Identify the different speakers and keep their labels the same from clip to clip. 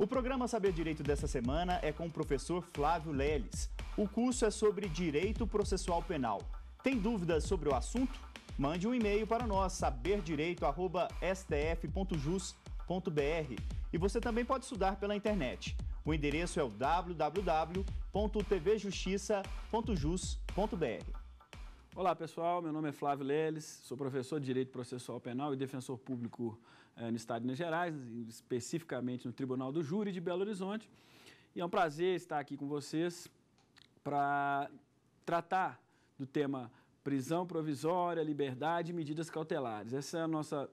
Speaker 1: O programa Saber Direito dessa semana é com o professor Flávio Leles. O curso é sobre direito processual penal. Tem dúvidas sobre o assunto? Mande um e-mail para nós, saberdireito.stf.jus.br. E você também pode estudar pela internet. O endereço é o www.tvjustiça.jus.br. Olá pessoal, meu nome é Flávio Leles, sou professor de Direito Processual Penal e defensor público eh, no Estado de Minas Gerais, especificamente no Tribunal do Júri de Belo Horizonte. E é um prazer estar aqui com vocês para tratar do tema prisão provisória, liberdade e medidas cautelares. Essa é a nossa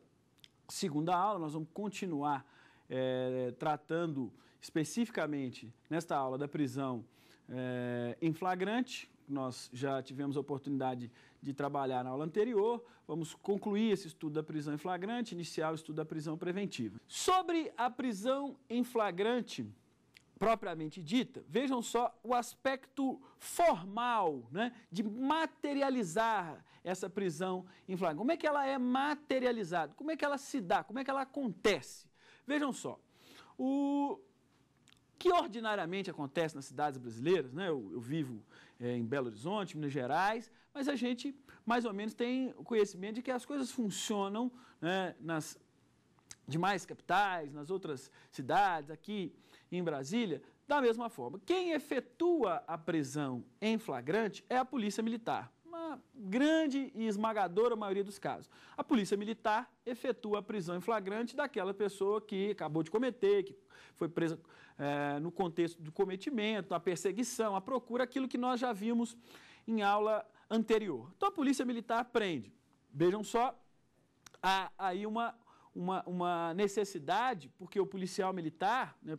Speaker 1: segunda aula, nós vamos continuar eh, tratando especificamente nesta aula da prisão eh, em flagrante, nós já tivemos a oportunidade de trabalhar na aula anterior. Vamos concluir esse estudo da prisão em flagrante, iniciar o estudo da prisão preventiva. Sobre a prisão em flagrante propriamente dita, vejam só o aspecto formal, né, de materializar essa prisão em flagrante. Como é que ela é materializada? Como é que ela se dá? Como é que ela acontece? Vejam só, o que ordinariamente acontece nas cidades brasileiras, né, eu, eu vivo é, em Belo Horizonte, Minas Gerais, mas a gente mais ou menos tem o conhecimento de que as coisas funcionam né, nas demais capitais, nas outras cidades, aqui em Brasília, da mesma forma. Quem efetua a prisão em flagrante é a Polícia Militar. Uma grande e esmagadora maioria dos casos. A Polícia Militar efetua a prisão em flagrante daquela pessoa que acabou de cometer, que foi presa é, no contexto do cometimento, da perseguição, a procura, aquilo que nós já vimos em aula anterior. Então a Polícia Militar prende. Vejam só, há aí uma, uma, uma necessidade, porque o policial militar, né,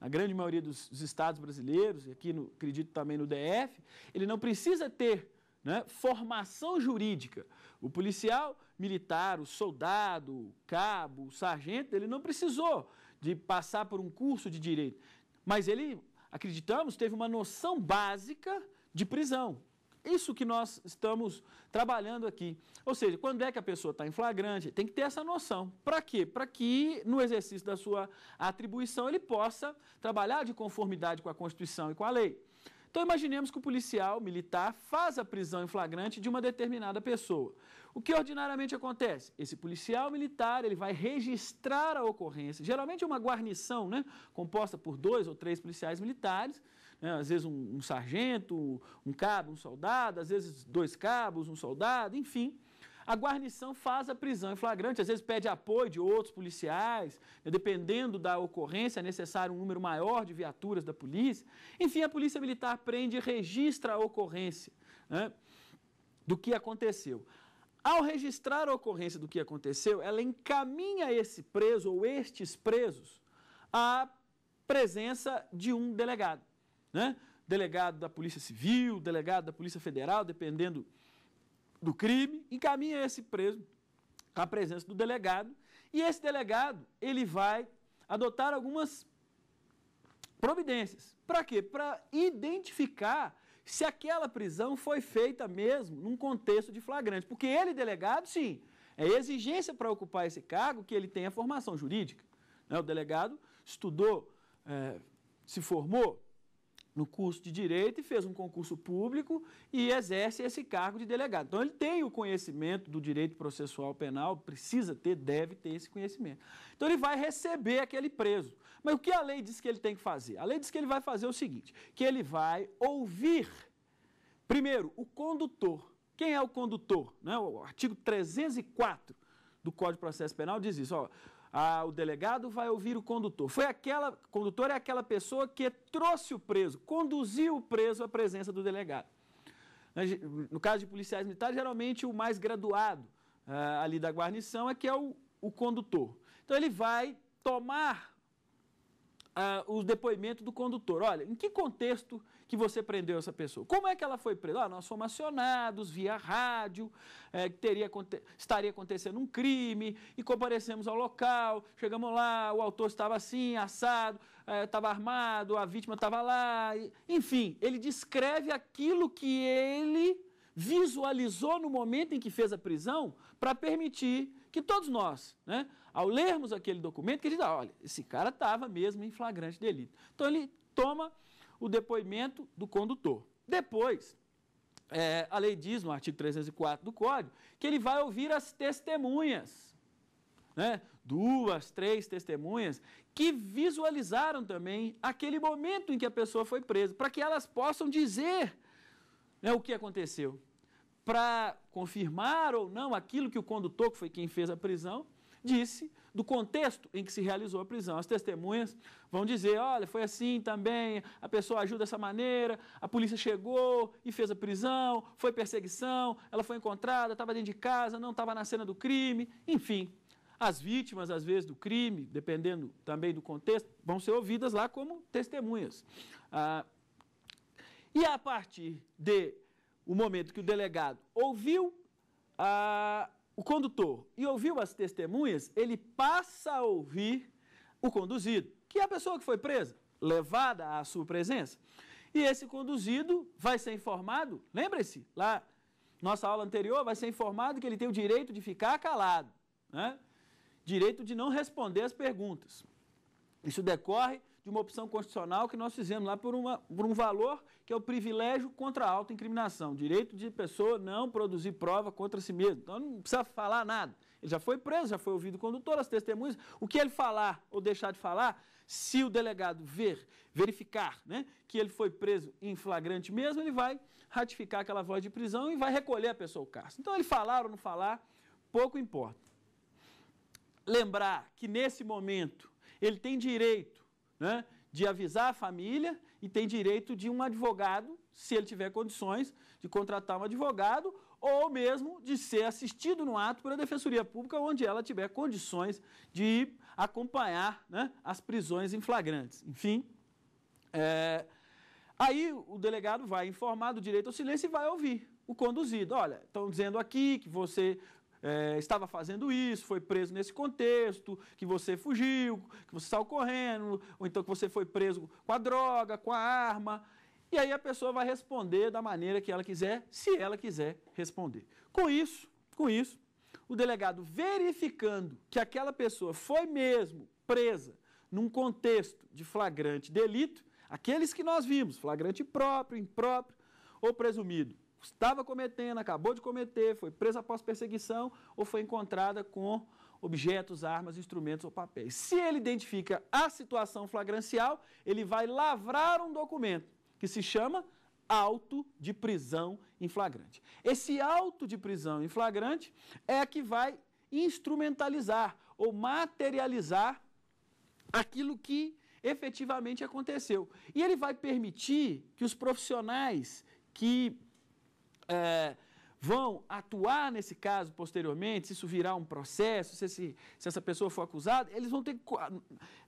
Speaker 1: na grande maioria dos, dos, estados brasileiros, e aqui no, acredito também no DF, ele não precisa ter né, formação jurídica. O policial militar, o soldado, o cabo, o sargento, ele não precisou de passar por um curso de direito. Mas ele, acreditamos, teve uma noção básica de prisão. Isso que nós estamos trabalhando aqui. Ou seja, quando é que a pessoa está em flagrante, tem que ter essa noção. Para quê? Para que, no exercício da sua atribuição, ele possa trabalhar de conformidade com a Constituição e com a lei. Então, imaginemos que o policial militar faz a prisão em flagrante de uma determinada pessoa. O que ordinariamente acontece? Esse policial militar ele vai registrar a ocorrência. Geralmente é uma guarnição, né? composta por dois ou três policiais militares, né? às vezes um, um sargento, um cabo, um soldado, às vezes dois cabos, um soldado, enfim. A guarnição faz a prisão em flagrante, às vezes pede apoio de outros policiais, né? dependendo da ocorrência, é necessário um número maior de viaturas da polícia. Enfim, a polícia militar prende e registra a ocorrência né? do que aconteceu. Ao registrar a ocorrência do que aconteceu, ela encaminha esse preso ou estes presos à presença de um delegado, né? Delegado da Polícia Civil, delegado da Polícia Federal, dependendo do crime, encaminha esse preso à presença do delegado e esse delegado ele vai adotar algumas providências. Para quê? Para identificar se aquela prisão foi feita mesmo num contexto de flagrante. Porque ele, delegado, sim, é exigência para ocupar esse cargo que ele tenha formação jurídica. Né? O delegado estudou, é, se formou no curso de direito e fez um concurso público e exerce esse cargo de delegado. Então ele tem o conhecimento do direito processual penal, precisa ter, deve ter esse conhecimento. Então ele vai receber aquele preso. Mas o que a lei diz que ele tem que fazer? A lei diz que ele vai fazer o seguinte: que ele vai ouvir Primeiro, o condutor. Quem é o condutor? Né? O artigo 304 do Código de Processo Penal diz isso. Ó, a, ah, o delegado vai ouvir o condutor. Foi aquela, condutor é aquela pessoa que trouxe o preso, conduziu o preso à presença do delegado. Né, no caso de policiais militares, geralmente o mais graduado ah, ali da guarnição é que é o, o condutor. Então ele vai tomar ah, os depoimentos do condutor. Olha, em que contexto que você prendeu essa pessoa? Como é que ela foi presa? Ah, nós fomos acionados via rádio, é, teria, estaria acontecendo um crime, e comparecemos ao local, chegamos lá, o autor estava assim, assado, é, estava armado, a vítima estava lá. E, enfim, ele descreve aquilo que ele visualizou no momento em que fez a prisão para permitir que todos nós, né, ao lermos aquele documento, que ele diz, ah, olha, esse cara estava mesmo em flagrante delito. Então ele toma o depoimento do condutor. Depois, é, a lei diz no artigo 304 do Código que ele vai ouvir as testemunhas, né? duas, três testemunhas, que visualizaram também aquele momento em que a pessoa foi presa, para que elas possam dizer né, o que aconteceu, para confirmar ou não aquilo que o condutor, que foi quem fez a prisão, disse do contexto em que se realizou a prisão. As testemunhas vão dizer: olha, foi assim também, a pessoa agiu dessa maneira, a polícia chegou e fez a prisão, foi perseguição, ela foi encontrada, estava dentro de casa, não estava na cena do crime, enfim. As vítimas, às vezes, do crime, dependendo também do contexto, vão ser ouvidas lá como testemunhas. Ah, e a partir de o momento que o delegado ouviu, ah, o condutor e ouviu as testemunhas, ele passa a ouvir o conduzido, que é a pessoa que foi presa, levada à sua presença. E esse conduzido vai ser informado, lembre-se, lá nossa aula anterior, vai ser informado que ele tem o direito de ficar calado, né? direito de não responder as perguntas. Isso decorre de uma opção constitucional que nós fizemos lá por, uma, por um valor que é o privilégio contra a autoincriminação, direito de pessoa não produzir prova contra si mesmo. Então não precisa falar nada. Ele já foi preso, já foi ouvido o condutor, as testemunhas. O que ele falar ou deixar de falar, se o delegado ver, verificar né, que ele foi preso em flagrante mesmo, ele vai ratificar aquela voz de prisão e vai recolher a pessoa ao cárcere. Então, ele falar ou não falar, pouco importa. Lembrar que nesse momento ele tem direito né, de avisar a família e tem direito de um advogado, se ele tiver condições, de contratar um advogado ou mesmo de ser assistido no ato pela Defensoria Pública, onde ela tiver condições de acompanhar né, as prisões em flagrantes. Enfim, é, aí o delegado vai informar do direito ao silêncio e vai ouvir o conduzido. Olha, estão dizendo aqui que você é, estava fazendo isso, foi preso nesse contexto, que você fugiu, que você saiu correndo, ou então que você foi preso com a droga, com a arma. E aí a pessoa vai responder da maneira que ela quiser, se ela quiser responder. Com isso, com isso, o delegado verificando que aquela pessoa foi mesmo presa num contexto de flagrante delito, aqueles que nós vimos, flagrante próprio, impróprio ou presumido, estava cometendo, acabou de cometer, foi presa após perseguição ou foi encontrada com objetos, armas, instrumentos ou papéis. Se ele identifica a situação flagrancial, ele vai lavrar um documento que se chama auto de prisão em flagrante. Esse auto de prisão em flagrante é a que vai instrumentalizar ou materializar aquilo que efetivamente aconteceu. E ele vai permitir que os profissionais que é, vão atuar nesse caso posteriormente, se isso virar um processo, se, esse, se essa pessoa for acusada, eles vão ter,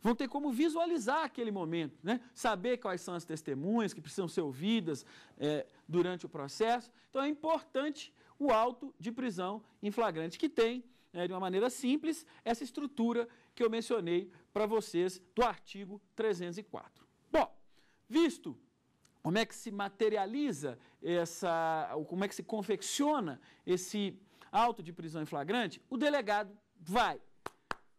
Speaker 1: vão ter como visualizar aquele momento, né? saber quais são as testemunhas que precisam ser ouvidas é, durante o processo. Então é importante o auto de prisão em flagrante, que tem, né, de uma maneira simples, essa estrutura que eu mencionei para vocês do artigo 304. Bom, visto como é que se materializa essa, como é que se confecciona esse auto de prisão em flagrante, o delegado vai,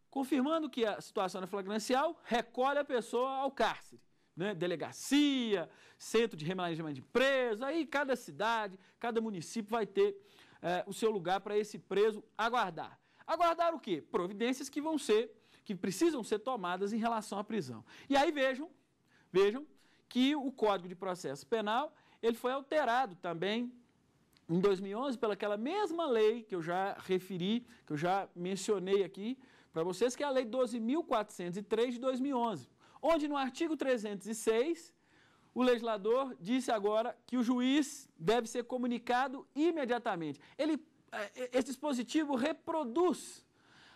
Speaker 1: confirmando que a situação é flagrancial, recolhe a pessoa ao cárcere. Né? Delegacia, centro de remanejamento de preso, aí cada cidade, cada município vai ter é, o seu lugar para esse preso aguardar. Aguardar o quê? Providências que vão ser, que precisam ser tomadas em relação à prisão. E aí vejam, vejam que o Código de Processo Penal ele foi alterado também em 2011 pelaquela mesma lei que eu já referi, que eu já mencionei aqui para vocês, que é a Lei 12.403 de 2011, onde no artigo 306 o legislador disse agora que o juiz deve ser comunicado imediatamente. Ele, eh, eh, esse dispositivo reproduz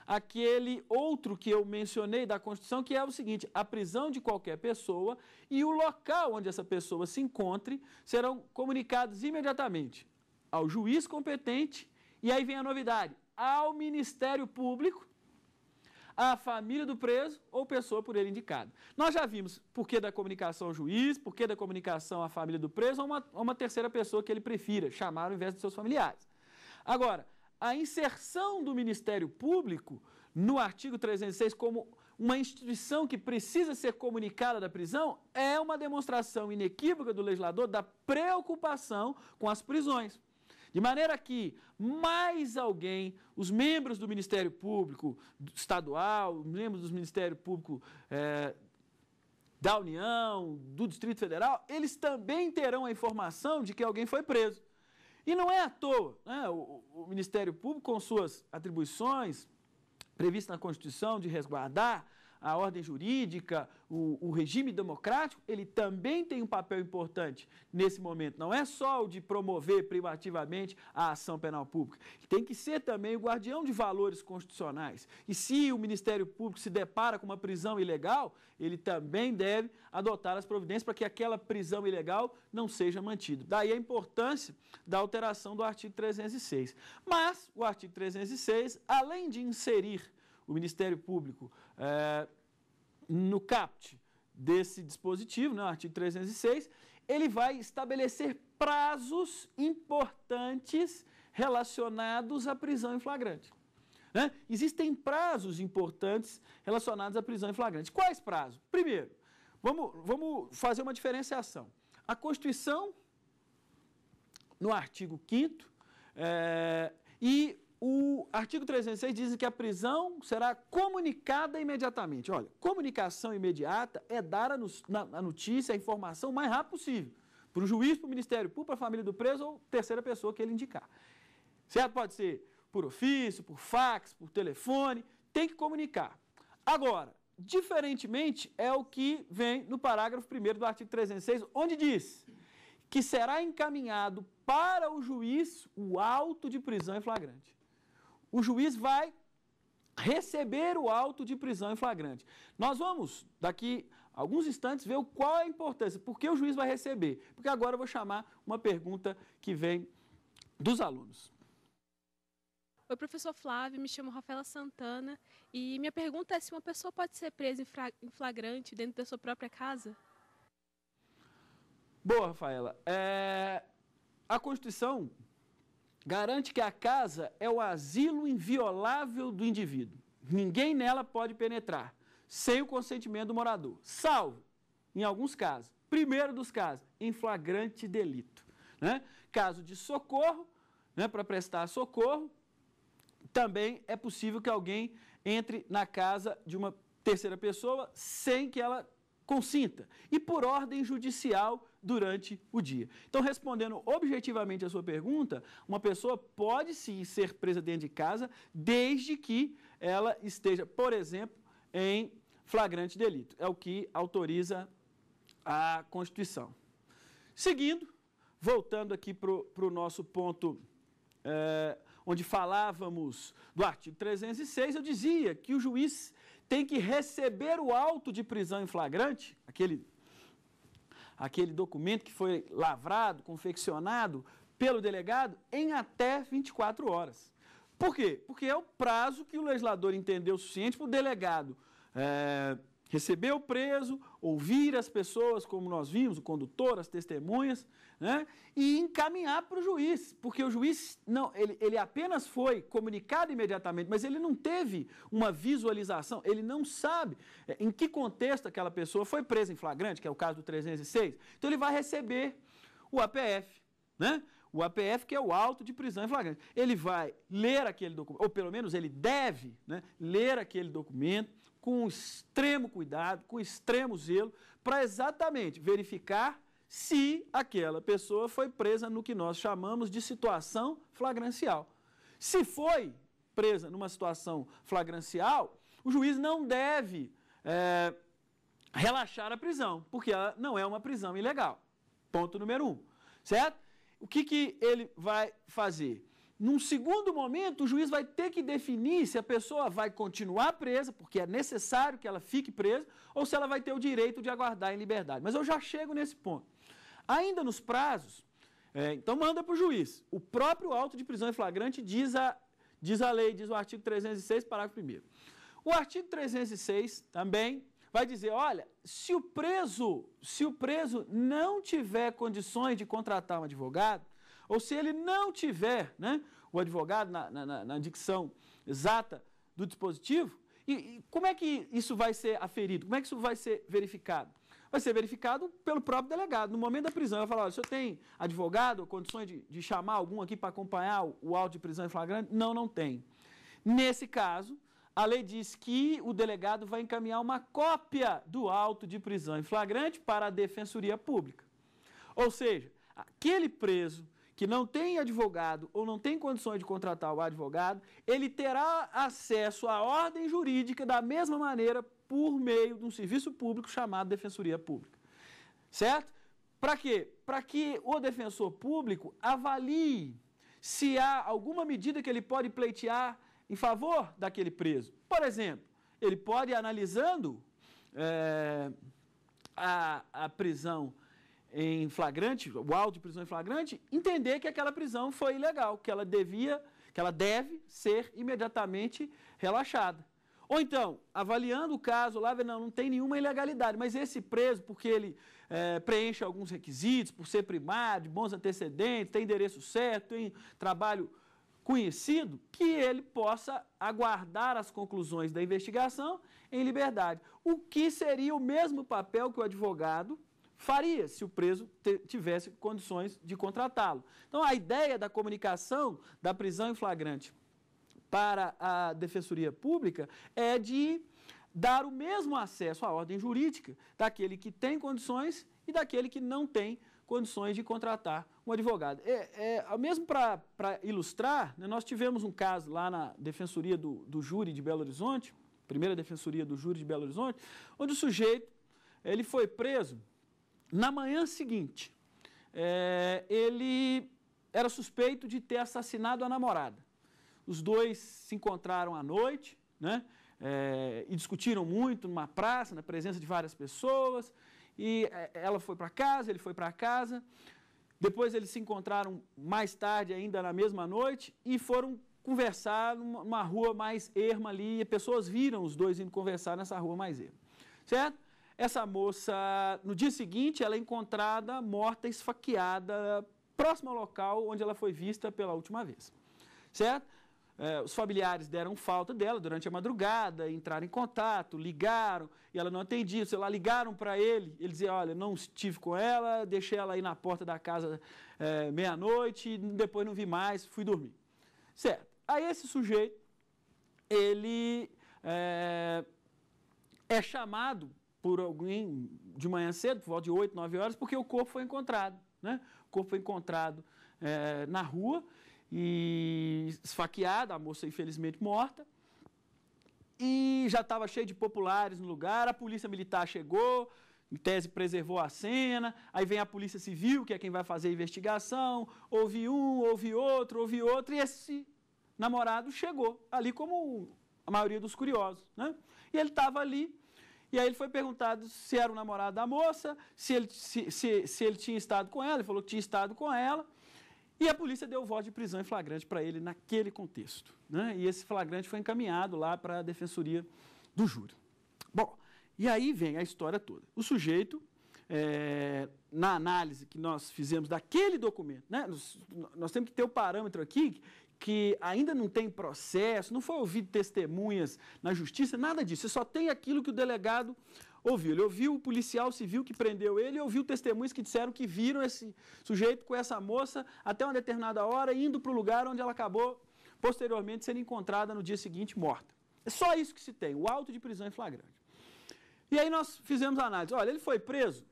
Speaker 1: aquele outro que eu mencionei da Constituição, que é o seguinte: a prisão de qualquer pessoa e o local onde essa pessoa se encontre serão comunicados imediatamente ao juiz competente, e aí vem a novidade, ao Ministério Público, à família do preso ou pessoa por ele indicada. Nós já vimos por que da comunicação ao juiz, por que da comunicação à família do preso ou uma, uma terceira pessoa que ele prefira chamar ao invés de seus familiares. Agora, a inserção do Ministério Público no artigo 306 como uma instituição que precisa ser comunicada da prisão é uma demonstração inequívoca do legislador da preocupação com as prisões. De maneira que mais alguém, os membros do Ministério Público Estadual, os membros do Ministério Público é, da União, do Distrito Federal, eles também terão a informação de que alguém foi preso. E não é à toa, né? o, o Ministério Público, com suas atribuições previstas na Constituição de resguardar a ordem jurídica, o, o regime democrático, ele também tem um papel importante nesse momento. Não é só o de promover privativamente a ação penal pública. Tem que ser também o guardião de valores constitucionais. E se o Ministério Público se depara com uma prisão ilegal, ele também deve adotar as providências para que aquela prisão ilegal não seja mantida. Daí a importância da alteração do artigo 306. Mas o artigo 306, além de inserir o Ministério Público é, no CAPT desse dispositivo, né, artigo 306, ele vai estabelecer prazos importantes relacionados à prisão em flagrante. Né? Existem prazos importantes relacionados à prisão em flagrante. Quais prazos? Primeiro, vamos, vamos fazer uma diferenciação. A Constituição, no artigo 5 é, eh, e o artigo 306 diz que a prisão será comunicada imediatamente. Olha, comunicação imediata é dar a, no, na, a notícia, a informação o mais rápido possível. Para o juiz, para o Ministério Público, para a família do preso ou terceira pessoa que ele indicar. Certo? Pode ser por ofício, por fax, por telefone, tem que comunicar. Agora, diferentemente é o que vem no parágrafo 1 do artigo 306, onde diz que será encaminhado para o juiz o auto de prisão em flagrante o juiz vai receber o auto de prisão em flagrante. Nós vamos, daqui a alguns instantes, ver qual é a importância, por que o juiz vai receber. Porque agora eu vou chamar uma pergunta que vem dos alunos. Oi, professor Flávio, me chamo Rafaela Santana e minha pergunta é se uma pessoa pode ser presa em flagrante dentro da sua própria casa? Boa, Rafaela. É... A Constituição garante que a casa é o asilo inviolável do indivíduo. Ninguém nela pode penetrar sem o consentimento do morador, salvo, em alguns casos, primeiro dos casos, em flagrante delito. Né? Caso de socorro, né, para prestar socorro, também é possível que alguém entre na casa de uma terceira pessoa sem que ela com cinta e por ordem judicial durante o dia. Então, respondendo objetivamente a sua pergunta, uma pessoa pode sim ser presa dentro de casa desde que ela esteja, por exemplo, em flagrante delito. É o que autoriza a Constituição. Seguindo, voltando aqui para o nosso ponto. É, onde falávamos do artigo 306, eu dizia que o juiz tem que receber o auto de prisão em flagrante, aquele, aquele documento que foi lavrado, confeccionado pelo delegado, em até 24 horas. Por quê? Porque é o prazo que o legislador entendeu suficiente para o delegado. É, Receber o preso, ouvir as pessoas, como nós vimos, o condutor, as testemunhas, né? e encaminhar para o juiz, porque o juiz não, ele, ele apenas foi comunicado imediatamente, mas ele não teve uma visualização, ele não sabe é, em que contexto aquela pessoa foi presa em flagrante, que é o caso do 306. Então ele vai receber o APF, né? O APF, que é o auto de prisão em flagrante. Ele vai ler aquele documento, ou pelo menos ele deve né, ler aquele documento com extremo cuidado, com extremo zelo, para exatamente verificar se aquela pessoa foi presa no que nós chamamos de situação flagrancial. Se foi presa numa situação flagrancial, o juiz não deve é, relaxar a prisão, porque ela não é uma prisão ilegal. Ponto número um. Certo? o que, que ele vai fazer? Num segundo momento, o juiz vai ter que definir se a pessoa vai continuar presa, porque é necessário que ela fique presa, ou se ela vai ter o direito de aguardar em liberdade. Mas eu já chego nesse ponto. Ainda nos prazos, é, então manda para o juiz. O próprio auto de prisão em flagrante diz a, diz a lei, diz o artigo 306, parágrafo 1. O artigo 306 também vai dizer, olha, se o preso, se o preso não tiver condições de contratar um advogado, ou se ele não tiver né, o advogado na, na, na dicção exata do dispositivo, e, e, como é que isso vai ser aferido? Como é que isso vai ser verificado? Vai ser verificado pelo próprio delegado. No momento da prisão, vai falar: olha, o senhor tem advogado, condições de, de chamar algum aqui para acompanhar o, o, áudio de prisão em flagrante? Não, não tem. Nesse caso, a lei diz que o delegado vai encaminhar uma cópia do auto de prisão em flagrante para a defensoria pública. Ou seja, aquele preso que não tem advogado ou não tem condições de contratar o advogado, ele terá acesso à ordem jurídica da mesma maneira por meio de um serviço público chamado defensoria pública. Certo? Para quê? Para que o defensor público avalie se há alguma medida que ele pode pleitear em favor daquele preso. Por exemplo, ele pode ir analisando é, a, a prisão em flagrante, o auto de prisão em flagrante, entender que aquela prisão foi ilegal, que ela devia, que ela deve ser imediatamente relaxada. Ou então, avaliando o caso lá, não, não tem nenhuma ilegalidade, mas esse preso, porque ele é, preenche alguns requisitos, por ser primário, de bons antecedentes, tem endereço certo, tem trabalho conhecido, que ele possa aguardar as conclusões da investigação em liberdade. O que seria o mesmo papel que o advogado faria se o preso tivesse condições de contratá-lo. Então, a ideia da comunicação da prisão em flagrante para a Defensoria Pública é de dar o mesmo acesso à ordem jurídica daquele que tem condições e daquele que não tem condições de contratar um advogado. É, é, mesmo para ilustrar, né, nós tivemos um caso lá na Defensoria do, do Júri de Belo Horizonte, primeira Defensoria do Júri de Belo Horizonte, onde o sujeito ele foi preso na manhã seguinte. É, ele era suspeito de ter assassinado a namorada. Os dois se encontraram à noite, né? É, e discutiram muito numa praça, na presença de várias pessoas. E é, ela foi para casa, ele foi para casa. Depois eles se encontraram mais tarde, ainda na mesma noite, e foram conversar numa rua mais erma ali. E pessoas viram os dois indo conversar nessa rua mais erma. Certo? Essa moça, no dia seguinte, ela é encontrada morta, esfaqueada, próximo ao local onde ela foi vista pela última vez. Certo? É, os familiares deram falta dela durante a madrugada, entraram em contato, ligaram e ela não atendia. Sei lá, ligaram para ele, ele dizia: Olha, não estive com ela, deixei ela aí na porta da casa é, meia-noite, depois não vi mais, fui dormir. Certo. Aí esse sujeito, ele é, é chamado por alguém de manhã cedo, por volta de 8, 9 horas, porque o corpo foi encontrado. Né? O corpo foi encontrado é, na rua e esfaqueada, a moça infelizmente morta. E já estava cheio de populares no lugar, a polícia militar chegou, em tese preservou a cena, aí vem a polícia civil, que é quem vai fazer a investigação, houve um, houve outro, houve outro, e esse namorado chegou ali como a maioria dos curiosos, né? E ele estava ali, e aí ele foi perguntado se era o namorado da moça, se ele, se, se, se ele tinha estado com ela, ele falou que tinha estado com ela, e a polícia deu voz de prisão em flagrante para ele naquele contexto. Né? E esse flagrante foi encaminhado lá para a defensoria do júri. Bom, e aí vem a história toda. O sujeito, é, na análise que nós fizemos daquele documento, né? nós, nós temos que ter o parâmetro aqui que ainda não tem processo, não foi ouvido testemunhas na justiça, nada disso. Você só tem aquilo que o delegado ouviu. Ele ouviu o policial civil que prendeu ele, ouviu testemunhas que disseram que viram esse sujeito com essa moça até uma determinada hora, indo para o lugar onde ela acabou posteriormente sendo encontrada no dia seguinte morta. É só isso que se tem, o auto de prisão em flagrante. E aí nós fizemos a análise. Olha, ele foi preso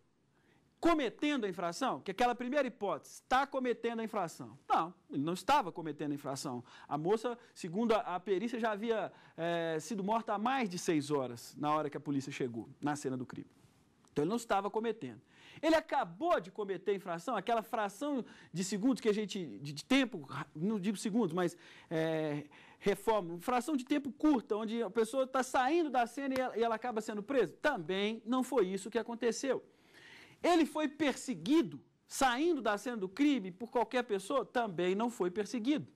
Speaker 1: cometendo a infração? Que aquela primeira hipótese, está cometendo a infração. Não, ele não estava cometendo a infração. A moça, segundo a, perícia, já havia é, sido morta há mais de seis horas, na hora que a polícia chegou, na cena do crime. Então ele não estava cometendo. Ele acabou de cometer a infração, aquela fração de segundos que a gente, de, tempo, não digo segundos, mas é, reforma, fração de tempo curta, onde a pessoa está saindo da cena e ela, e ela acaba sendo presa. Também não foi isso que aconteceu. Ele foi perseguido saindo da cena do crime por qualquer pessoa? Também não foi perseguido.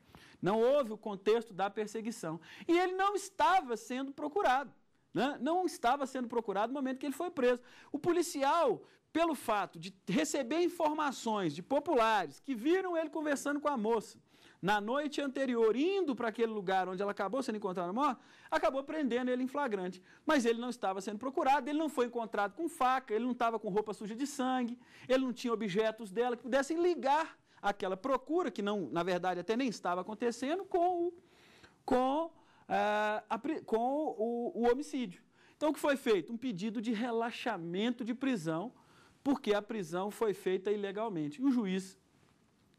Speaker 1: Não houve o contexto da perseguição. E ele não estava sendo procurado. Né? Não estava sendo procurado no momento que ele foi preso. O policial, pelo fato de receber informações de populares que viram ele conversando com a moça, na noite anterior, indo para aquele lugar onde ela acabou sendo encontrada morta, acabou prendendo ele em flagrante. Mas ele não estava sendo procurado, ele não foi encontrado com faca, ele não estava com roupa suja de sangue, ele não tinha objetos dela que pudessem ligar aquela procura, que não, na verdade até nem estava acontecendo, com o, com, é, a, com o, o homicídio. Então o que foi feito? Um pedido de relaxamento de prisão, porque a prisão foi feita ilegalmente. E o juiz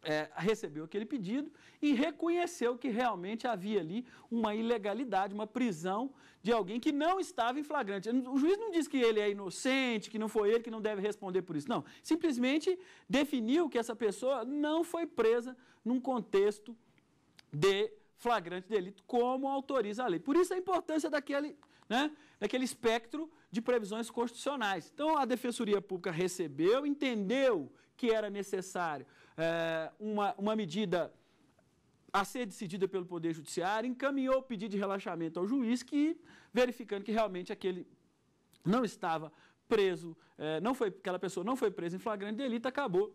Speaker 1: é, recebeu aquele pedido e reconheceu que realmente havia ali uma ilegalidade, uma prisão de alguém que não estava em flagrante. O juiz não diz que ele é inocente, que não foi ele que não deve responder por isso. Não. Simplesmente definiu que essa pessoa não foi presa num contexto de flagrante delito, como autoriza a lei. Por isso a importância daquele, né, daquele espectro de previsões constitucionais. Então a Defensoria Pública recebeu, entendeu que era necessário é, uma, uma medida a ser decidida pelo Poder Judiciário, encaminhou o pedido de relaxamento ao juiz, que, verificando que realmente aquele não estava preso, é, não foi, aquela pessoa não foi presa em flagrante delito, acabou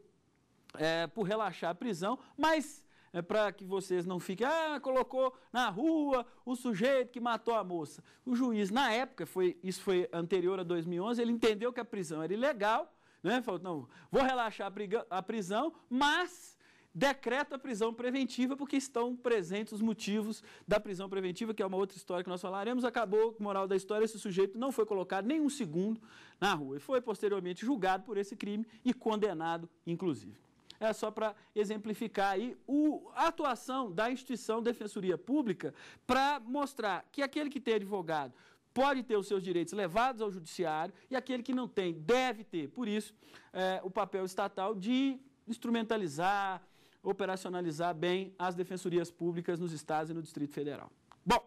Speaker 1: é, por relaxar a prisão, mas é para que vocês não fiquem, ah, colocou na rua o sujeito que matou a moça. O juiz, na época, foi, isso foi anterior a 2011, ele entendeu que a prisão era ilegal né? Falou, não, vou relaxar a prisão, mas decreta a prisão preventiva porque estão presentes os motivos da prisão preventiva, que é uma outra história que nós falaremos. Acabou, moral da história, esse sujeito não foi colocado nem um segundo na rua e foi posteriormente julgado por esse crime e condenado, inclusive. É só para exemplificar aí o, a atuação da instituição Defensoria Pública para mostrar que aquele que tem advogado pode ter os seus direitos levados ao judiciário e aquele que não tem deve ter. Por isso, é, o papel estatal de instrumentalizar, operacionalizar bem as defensorias públicas nos estados e no Distrito Federal. Bom,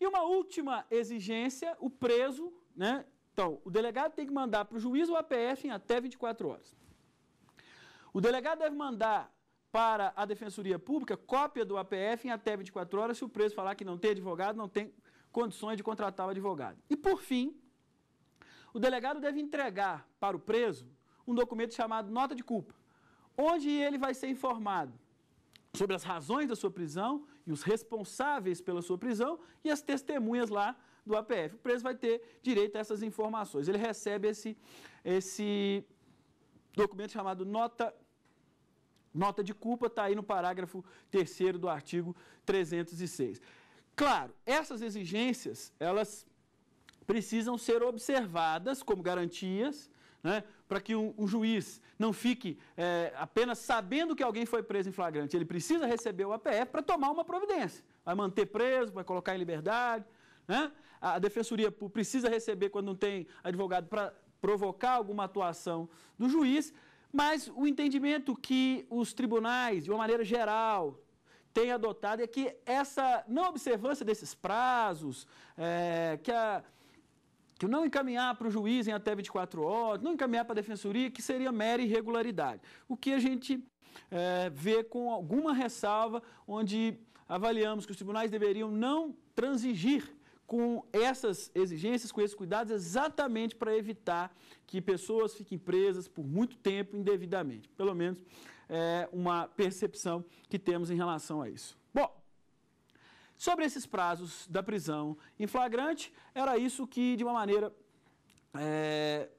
Speaker 1: e uma última exigência: o preso, né? Então, o delegado tem que mandar para o juiz o APF em até 24 horas. O delegado deve mandar para a Defensoria Pública cópia do APF em até 24 horas se o preso falar que não tem advogado, não tem condições de contratar o advogado. E, por fim, o delegado deve entregar para o preso um documento chamado nota de culpa, onde ele vai ser informado sobre as razões da sua prisão e os responsáveis pela sua prisão e as testemunhas lá do APF. O preso vai ter direito a essas informações. Ele recebe esse, esse documento chamado nota, nota de culpa, está aí no parágrafo 3 do artigo 306. Claro, essas exigências, elas precisam ser observadas como garantias, né, para que o, o, juiz não fique é, apenas sabendo que alguém foi preso em flagrante. Ele precisa receber o APF para tomar uma providência. Vai manter preso, vai colocar em liberdade. Né? A, a defensoria precisa receber quando não tem advogado para provocar alguma atuação do juiz, mas o entendimento que os tribunais, de uma maneira geral, tem adotado é que essa não observância desses prazos, é, que, a, que não encaminhar para o juiz em até 24 horas, não encaminhar para a defensoria, que seria mera irregularidade. O que a gente é, vê com alguma ressalva, onde avaliamos que os tribunais deveriam não transigir com essas exigências, com esses cuidados, exatamente para evitar que pessoas fiquem presas por muito tempo indevidamente. Pelo menos é, uma percepção que temos em relação a isso. Bom, sobre esses prazos da prisão em flagrante, era isso que, de uma maneira. É,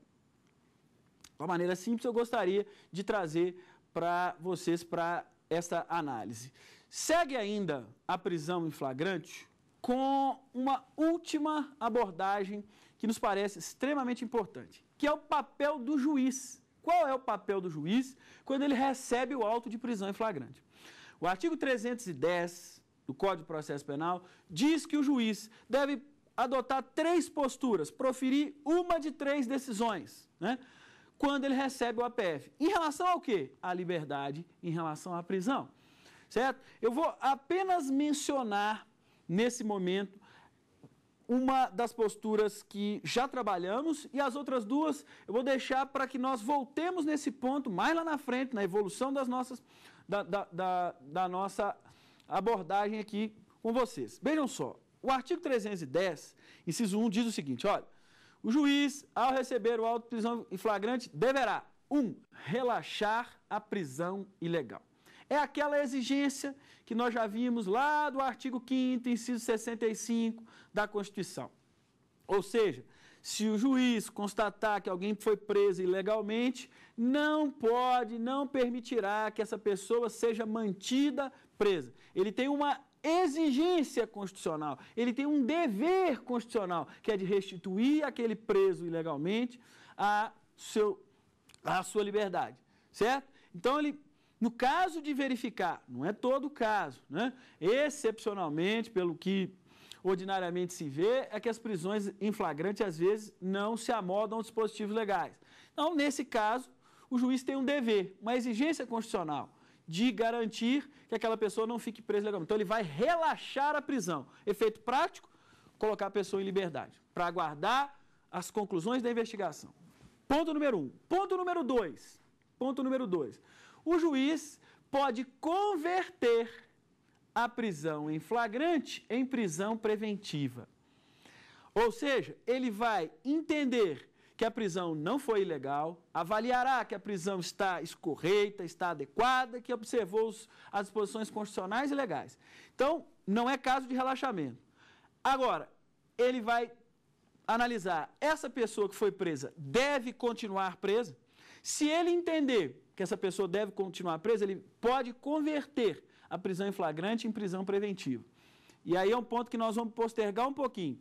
Speaker 1: uma maneira simples, eu gostaria de trazer para vocês para esta análise. Segue ainda a prisão em flagrante com uma última abordagem que nos parece extremamente importante, que é o papel do juiz qual é o papel do juiz quando ele recebe o auto de prisão em flagrante? O artigo 310 do Código de Processo Penal diz que o juiz deve adotar três posturas, proferir uma de três decisões, né? Quando ele recebe o APF. Em relação ao quê? À liberdade, em relação à prisão. Certo? Eu vou apenas mencionar nesse momento uma das posturas que já trabalhamos e as outras duas eu vou deixar para que nós voltemos nesse ponto mais lá na frente, na evolução das nossas, da, da, da, da nossa abordagem aqui com vocês. Vejam só, o artigo 310, inciso 1, diz o seguinte, olha, o juiz, ao receber o auto de prisão em flagrante, deverá, 1. Um, relaxar a prisão ilegal. É aquela exigência que nós já vimos lá do artigo 5, inciso 65 da Constituição. Ou seja, se o juiz constatar que alguém foi preso ilegalmente, não pode, não permitirá que essa pessoa seja mantida presa. Ele tem uma exigência constitucional, ele tem um dever constitucional, que é de restituir aquele preso ilegalmente a, seu, a sua liberdade, certo? Então ele no caso de verificar, não é todo o caso, né? excepcionalmente, pelo que ordinariamente se vê, é que as prisões em flagrante às vezes não se amoldam aos dispositivos legais. Então, nesse caso, o juiz tem um dever, uma exigência constitucional de garantir que aquela pessoa não fique presa legalmente. Então, ele vai relaxar a prisão. Efeito prático, colocar a pessoa em liberdade, para aguardar as conclusões da investigação. Ponto número um. Ponto número dois. Ponto número dois o juiz pode converter a prisão em flagrante em prisão preventiva. Ou seja, ele vai entender que a prisão não foi ilegal, avaliará que a prisão está escorreita, está adequada, que observou os, as disposições constitucionais e legais. Então, não é caso de relaxamento. Agora, ele vai analisar essa pessoa que foi presa deve continuar presa. Se ele entender que essa pessoa deve continuar presa, ele pode converter a prisão em flagrante em prisão preventiva. E aí é um ponto que nós vamos postergar um pouquinho.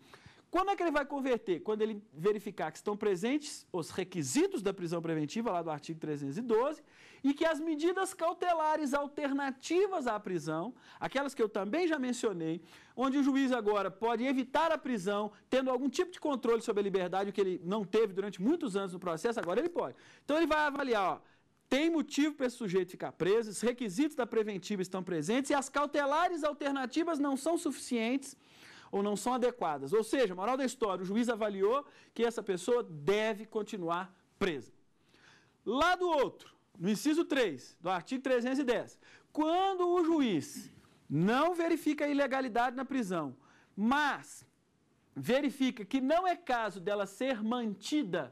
Speaker 1: Quando é que ele vai converter? Quando ele verificar que estão presentes os requisitos da prisão preventiva, lá do artigo 312, e que as medidas cautelares alternativas à prisão, aquelas que eu também já mencionei, onde o juiz agora pode evitar a prisão, tendo algum tipo de controle sobre a liberdade, o que ele não teve durante muitos anos no processo, agora ele pode. Então ele vai avaliar, ó, tem motivo para esse sujeito ficar preso, os requisitos da preventiva estão presentes e as cautelares alternativas não são suficientes ou não são adequadas. Ou seja, moral da história, o juiz avaliou que essa pessoa deve continuar presa. Lá do outro, no inciso 3 do artigo 310, quando o juiz não verifica a ilegalidade na prisão, mas verifica que não é caso dela ser mantida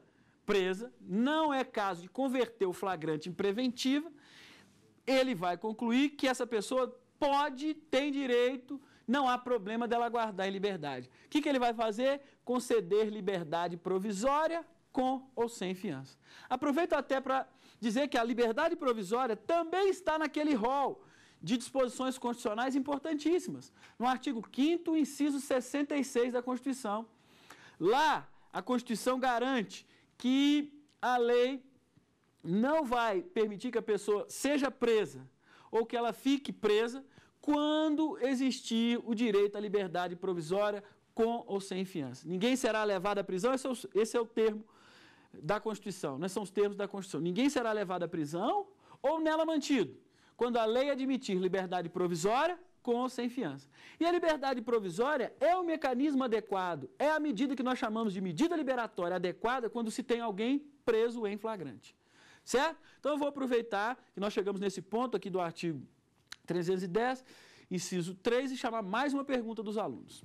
Speaker 1: presa, não é caso de converter o flagrante em preventiva, ele vai concluir que essa pessoa pode, tem direito, não há problema dela guardar em liberdade. O que, que ele vai fazer? Conceder liberdade provisória com ou sem fiança. Aproveito até para dizer que a liberdade provisória também está naquele rol de disposições constitucionais importantíssimas, no artigo 5 inciso 66 da Constituição. Lá, a Constituição garante que a lei não vai permitir que a pessoa seja presa ou que ela fique presa quando existir o direito à liberdade provisória com ou sem fiança. Ninguém será levado à prisão, esse é o, esse é o termo da Constituição, né? são os termos da Constituição. Ninguém será levado à prisão ou nela mantido. Quando a lei admitir liberdade provisória com ou sem fiança. E a liberdade provisória é o mecanismo adequado, é a medida que nós chamamos de medida liberatória adequada quando se tem alguém preso em flagrante. Certo? Então eu vou aproveitar que nós chegamos nesse ponto aqui do artigo 310, inciso 3, e chamar mais uma pergunta dos alunos.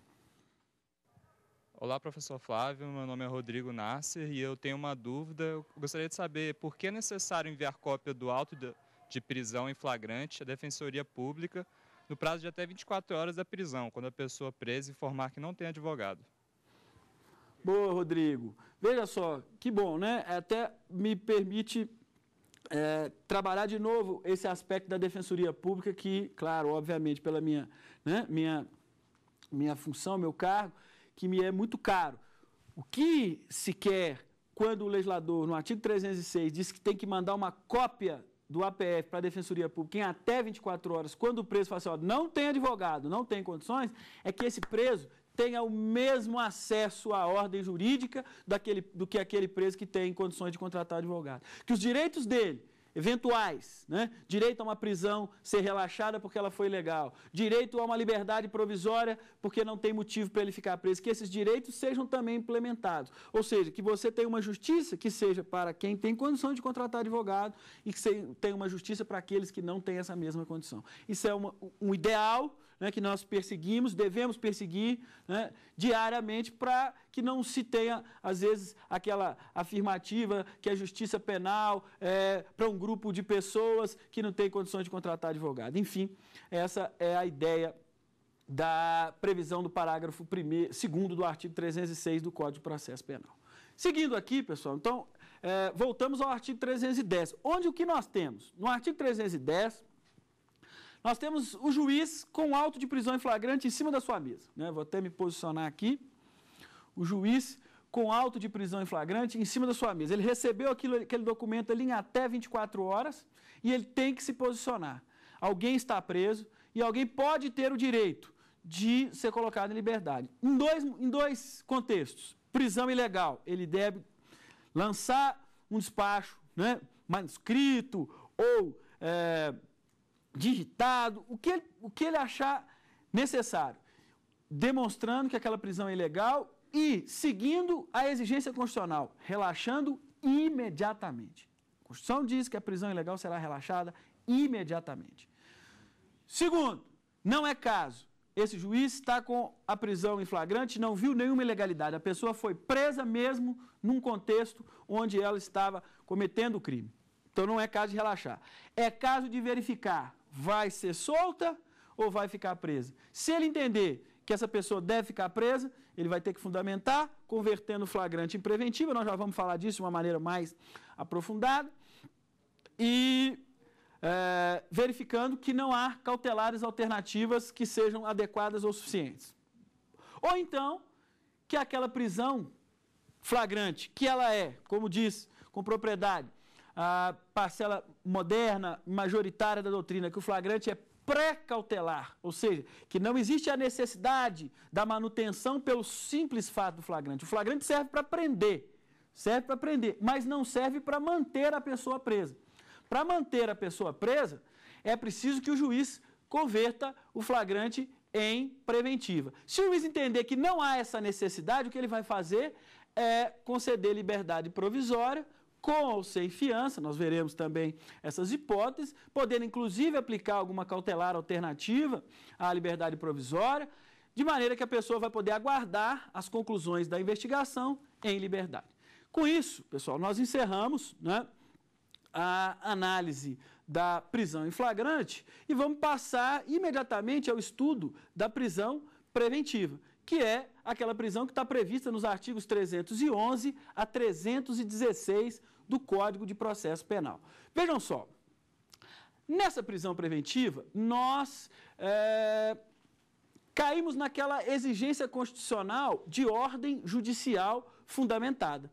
Speaker 1: Olá, professor Flávio. Meu nome é Rodrigo Nasser e eu tenho uma dúvida. Eu gostaria de saber por que é necessário enviar cópia do auto de prisão em flagrante à Defensoria Pública no prazo de até 24 horas da prisão, quando a pessoa presa informar que não tem advogado. Boa, Rodrigo. Veja só, que bom, né? Até me permite é, trabalhar de novo esse aspecto da defensoria pública, que, claro, obviamente, pela minha, né, minha, minha função, meu cargo, que me é muito caro. O que se quer quando o legislador, no artigo 306, diz que tem que mandar uma cópia do APF para a Defensoria Pública em até 24 horas, quando o preso fala assim, ó, não tem advogado, não tem condições, é que esse preso tenha o mesmo acesso à ordem jurídica daquele, do que aquele preso que tem condições de contratar advogado. Que os direitos dele eventuais, né? direito a uma prisão ser relaxada porque ela foi legal, direito a uma liberdade provisória porque não tem motivo para ele ficar preso, que esses direitos sejam também implementados. Ou seja, que você tenha uma justiça que seja para quem tem condição de contratar advogado e que tenha uma justiça para aqueles que não têm essa mesma condição. Isso é uma, um ideal né, que nós perseguimos, devemos perseguir né, diariamente para que não se tenha, às vezes, aquela afirmativa que a justiça penal é para um grupo de pessoas que não tem condições de contratar advogado. Enfim, essa é a ideia da previsão do parágrafo 2 do artigo 306 do Código de Processo Penal. Seguindo aqui, pessoal, então, é, voltamos ao artigo 310, onde o que nós temos? No artigo 310, nós temos o juiz com auto de prisão em flagrante em cima da sua mesa. Né? Vou até me posicionar aqui. O juiz com auto de prisão em flagrante em cima da sua mesa. Ele recebeu aquilo, aquele documento ali em até 24 horas e ele tem que se posicionar. Alguém está preso e alguém pode ter o direito de ser colocado em liberdade. Em dois, em dois contextos. Prisão ilegal, ele deve lançar um despacho né, manuscrito ou é, digitado, o que, ele, o que ele achar necessário, demonstrando que aquela prisão é ilegal e seguindo a exigência constitucional, relaxando imediatamente. A Constituição diz que a prisão ilegal será relaxada imediatamente. Segundo, não é caso. Esse juiz está com a prisão em flagrante, não viu nenhuma ilegalidade. A pessoa foi presa mesmo num contexto onde ela estava cometendo o crime. Então não é caso de relaxar. É caso de verificar vai ser solta ou vai ficar presa. Se ele entender que essa pessoa deve ficar presa, ele vai ter que fundamentar, convertendo o flagrante em preventivo. Nós já vamos falar disso de uma maneira mais aprofundada. E é, verificando que não há cautelares alternativas que sejam adequadas ou suficientes. Ou então, que aquela prisão flagrante, que ela é, como diz com propriedade, a parcela moderna, majoritária da doutrina, que o flagrante é pré-cautelar, ou seja, que não existe a necessidade da manutenção pelo simples fato do flagrante. O flagrante serve para prender, serve para prender, mas não serve para manter a pessoa presa. Para manter a pessoa presa, é preciso que o juiz converta o flagrante em preventiva. Se o juiz entender que não há essa necessidade, o que ele vai fazer é conceder liberdade provisória com ou sem fiança, nós veremos também essas hipóteses, podendo inclusive aplicar alguma cautelar alternativa à liberdade provisória, de maneira que a pessoa vai poder aguardar as conclusões da investigação em liberdade. Com isso, pessoal, nós encerramos né, a análise da prisão em flagrante e vamos passar imediatamente ao estudo da prisão preventiva, que é aquela prisão que está prevista nos artigos 311 a 316 do Código de Processo Penal. Vejam só, nessa prisão preventiva, nós é, caímos naquela exigência constitucional de ordem judicial fundamentada.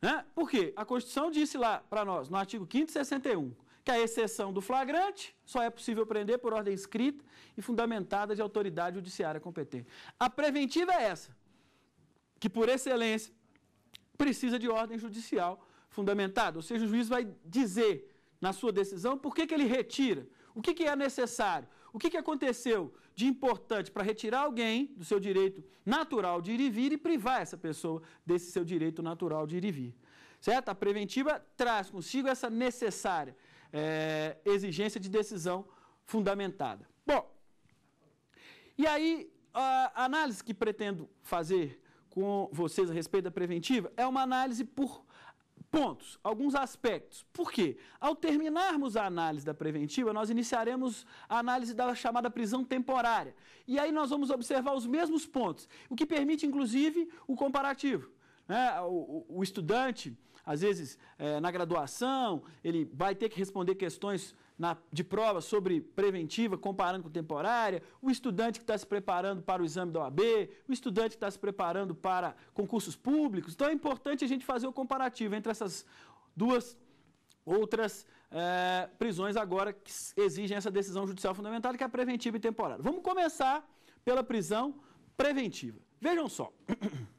Speaker 1: Né? Por quê? A Constituição disse lá para nós, no artigo 561, que a exceção do flagrante só é possível prender por ordem escrita e fundamentada de autoridade judiciária competente. A preventiva é essa, que por excelência precisa de ordem judicial fundamentado, ou seja, o juiz vai dizer na sua decisão por que, que ele retira, o que, que é necessário, o que, que aconteceu de importante para retirar alguém do seu direito natural de ir e vir e privar essa pessoa desse seu direito natural de ir e vir. Certo? A preventiva traz consigo essa necessária é, exigência de decisão fundamentada. Bom, e aí a análise que pretendo fazer com vocês a respeito da preventiva é uma análise por pontos, alguns aspectos. Por quê? Ao terminarmos a análise da preventiva, nós iniciaremos a análise da chamada prisão temporária. E aí nós vamos observar os mesmos pontos, o que permite, inclusive, o comparativo. Né? O, o, o, estudante, às vezes, é, na graduação, ele vai ter que responder questões na, de prova sobre preventiva, comparando com temporária, o estudante que está se preparando para o exame da OAB, o estudante que está se preparando para concursos públicos. Então é importante a gente fazer o comparativo entre essas duas outras é, prisões agora que exigem essa decisão judicial fundamental, que é a preventiva e temporária. Vamos começar pela prisão preventiva. Vejam só.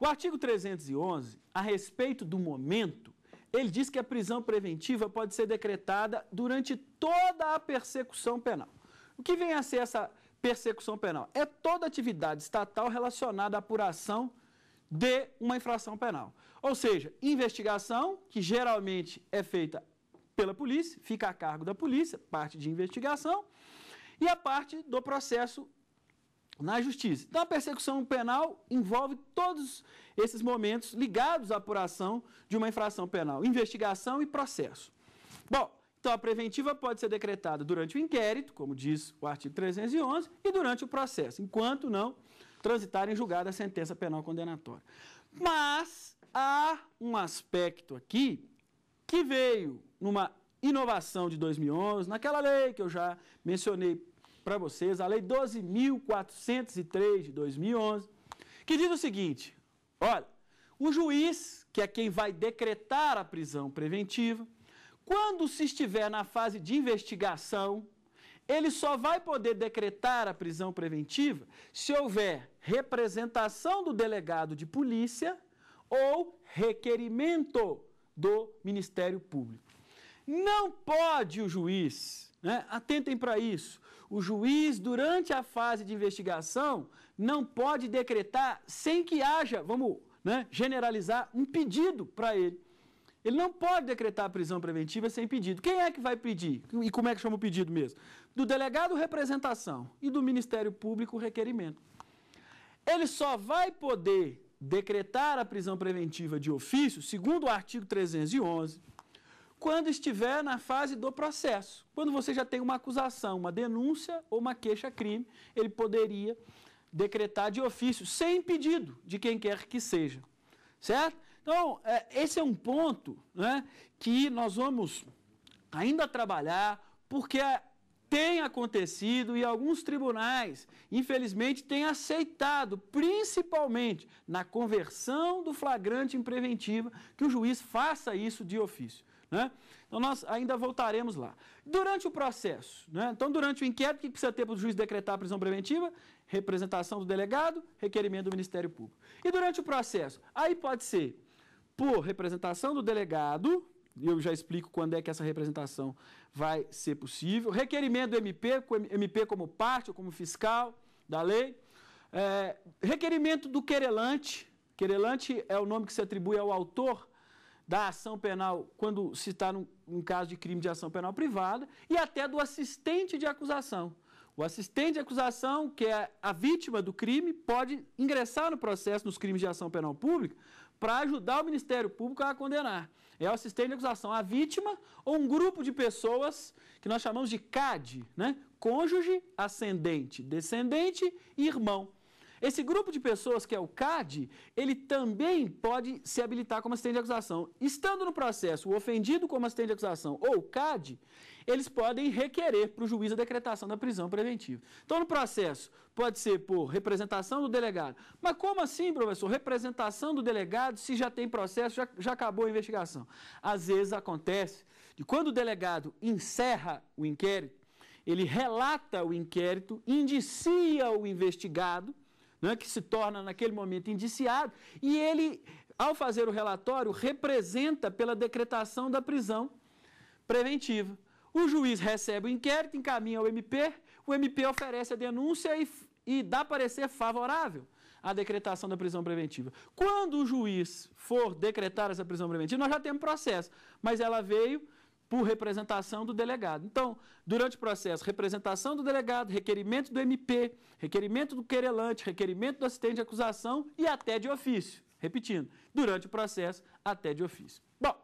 Speaker 1: O artigo 311, a respeito do momento ele diz que a prisão preventiva pode ser decretada durante toda a persecução penal. O que vem a ser essa persecução penal? É toda atividade estatal relacionada à apuração de uma infração penal. Ou seja, investigação, que geralmente é feita pela polícia, fica a cargo da polícia, parte de investigação, e a parte do processo na justiça. Então, a persecução penal envolve todos esses momentos ligados à apuração de uma infração penal, investigação e processo. Bom, então a preventiva pode ser decretada durante o inquérito, como diz o artigo 311, e durante o processo, enquanto não transitar em julgado a sentença penal condenatória. Mas há um aspecto aqui que veio numa inovação de 2011, naquela lei que eu já mencionei para vocês a Lei 12.403 de 2011, que diz o seguinte: olha, o juiz, que é quem vai decretar a prisão preventiva, quando se estiver na fase de investigação, ele só vai poder decretar a prisão preventiva se houver representação do delegado de polícia ou requerimento do Ministério Público. Não pode o juiz, né, atentem para isso, o juiz, durante a fase de investigação, não pode decretar sem que haja, vamos né, generalizar, um pedido para ele. Ele não pode decretar a prisão preventiva sem pedido. Quem é que vai pedir? E como é que chama o pedido mesmo? Do delegado representação e do Ministério Público requerimento. Ele só vai poder decretar a prisão preventiva de ofício, segundo o artigo 311 quando estiver na fase do processo. Quando você já tem uma acusação, uma denúncia ou uma queixa-crime, ele poderia decretar de ofício, sem pedido de quem quer que seja. Certo? Então, é, esse é um ponto né, que nós vamos ainda trabalhar, porque tem acontecido e alguns tribunais, infelizmente, têm aceitado, principalmente na conversão do flagrante em preventiva, que o juiz faça isso de ofício. Né? Então, nós ainda voltaremos lá. Durante o processo, né? então, durante o inquérito, o que precisa ter para o juiz decretar a prisão preventiva? Representação do delegado, requerimento do Ministério Público. E durante o processo, aí pode ser por representação do delegado, eu já explico quando é que essa representação vai ser possível, requerimento do MP, MP como parte ou como fiscal da lei, é, requerimento do querelante, querelante é o nome que se atribui ao autor da ação penal, quando se está num, num caso de crime de ação penal privada, e até do assistente de acusação. O assistente de acusação, que é a vítima do crime, pode ingressar no processo nos crimes de ação penal pública para ajudar o Ministério Público a condenar. É o assistente de acusação, a vítima ou um grupo de pessoas que nós chamamos de CAD, né? cônjuge, ascendente, descendente e irmão. Esse grupo de pessoas que é o CAD, ele também pode se habilitar como assistente de acusação. Estando no processo o ofendido como assistente de acusação ou CAD, eles podem requerer para o juiz a decretação da prisão preventiva. Então, no processo, pode ser por representação do delegado. Mas como assim, professor? Representação do delegado, se já tem processo, já, já acabou a investigação. Às vezes acontece de quando o delegado encerra o inquérito, ele relata o inquérito, indicia o investigado né, que se torna naquele momento indiciado, e ele, ao fazer o relatório, representa pela decretação da prisão preventiva. O juiz recebe o inquérito, encaminha ao MP, o MP oferece a denúncia e, e dá parecer favorável à decretação da prisão preventiva. Quando o juiz for decretar essa prisão preventiva, nós já temos processo, mas ela veio por representação do delegado. Então, durante o processo, representação do delegado, requerimento do MP, requerimento do querelante, requerimento do assistente de acusação e até de ofício. Repetindo, durante o processo, até de ofício. Bom,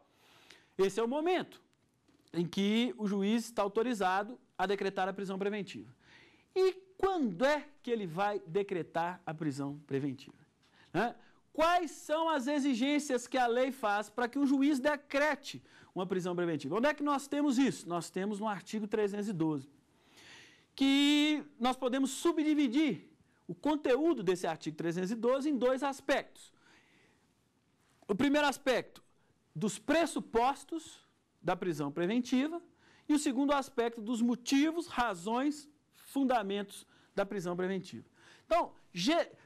Speaker 1: esse é o momento em que o juiz está autorizado a decretar a prisão preventiva. E quando é que ele vai decretar a prisão preventiva? Né? Quais são as exigências que a lei faz para que um juiz decrete uma prisão preventiva. Onde é que nós temos isso? Nós temos no artigo 312, que nós podemos subdividir o conteúdo desse artigo 312 em dois aspectos. O primeiro aspecto, dos pressupostos da prisão preventiva, e o segundo aspecto, dos motivos, razões, fundamentos da prisão preventiva. Então,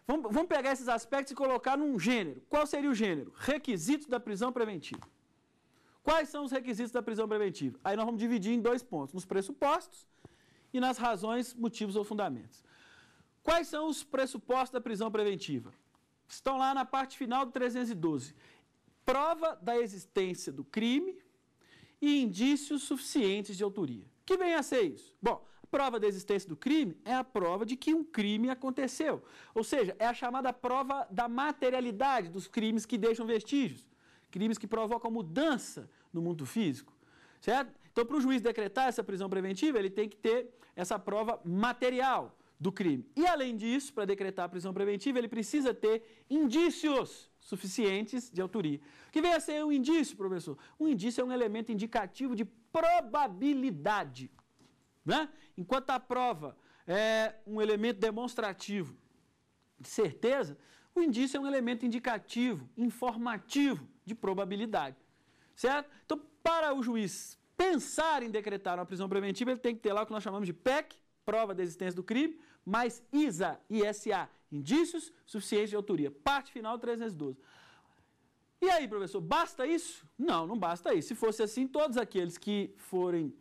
Speaker 1: vamos, vamos pegar esses aspectos e colocar num gênero. Qual seria o gênero? Requisitos da prisão preventiva. Quais são os requisitos da prisão preventiva? Aí nós vamos dividir em dois pontos: nos pressupostos e nas razões, motivos ou fundamentos. Quais são os pressupostos da prisão preventiva? Estão lá na parte final do 312. Prova da existência do crime e indícios suficientes de autoria. Que vem a ser isso? Bom, a prova da existência do crime é a prova de que um crime aconteceu. Ou seja, é a chamada prova da materialidade dos crimes que deixam vestígios crimes que provocam mudança no mundo físico, certo? Então, para o juiz decretar essa prisão preventiva, ele tem que ter essa prova material do crime. E, além disso, para decretar a prisão preventiva, ele precisa ter indícios suficientes de autoria. O que vem a ser um indício, professor? Um indício é um elemento indicativo de probabilidade. Né? Enquanto a prova é um elemento demonstrativo de certeza, o indício é um elemento indicativo, informativo de probabilidade. Certo? Então, para o juiz pensar em decretar uma prisão preventiva, ele tem que ter lá o que nós chamamos de PEC, prova da existência do crime, mais ISA, ISA, indícios suficientes de autoria. Parte final 312. E aí, professor, basta isso? Não, não basta isso. Se fosse assim, todos aqueles que forem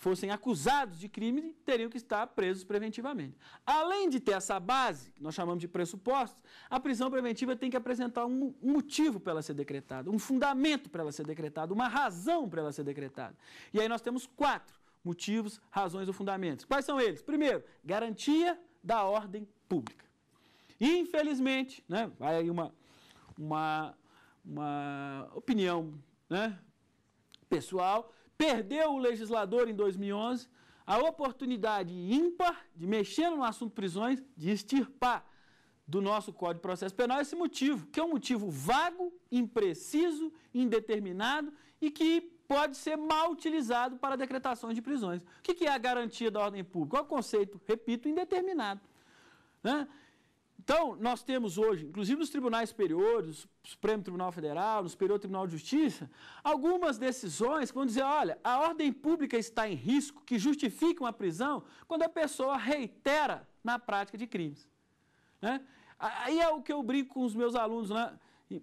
Speaker 1: fossem acusados de crime, teriam que estar presos preventivamente. Além de ter essa base, que nós chamamos de pressupostos, a prisão preventiva tem que apresentar um motivo para ela ser decretada, um fundamento para ela ser decretada, uma razão para ela ser decretada. E aí nós temos quatro motivos, razões ou fundamentos. Quais são eles? Primeiro, garantia da ordem pública. Infelizmente, né, vai aí uma, uma, uma opinião né, pessoal, perdeu o legislador em 2011 a oportunidade ímpar de, mexendo no assunto prisões, de extirpar do nosso Código de Processo Penal esse motivo, que é um motivo vago, impreciso, indeterminado e que pode ser mal utilizado para decretações de prisões. O que é a garantia da ordem pública? É o conceito, repito, indeterminado. Né? Então, nós temos hoje, inclusive nos tribunais superiores, no Supremo Tribunal Federal, no Superior Tribunal de Justiça, algumas decisões que vão dizer, olha, a ordem pública está em risco, que justificam a prisão, quando a pessoa reitera na prática de crimes. Né? Aí é o que eu brinco com os meus alunos né,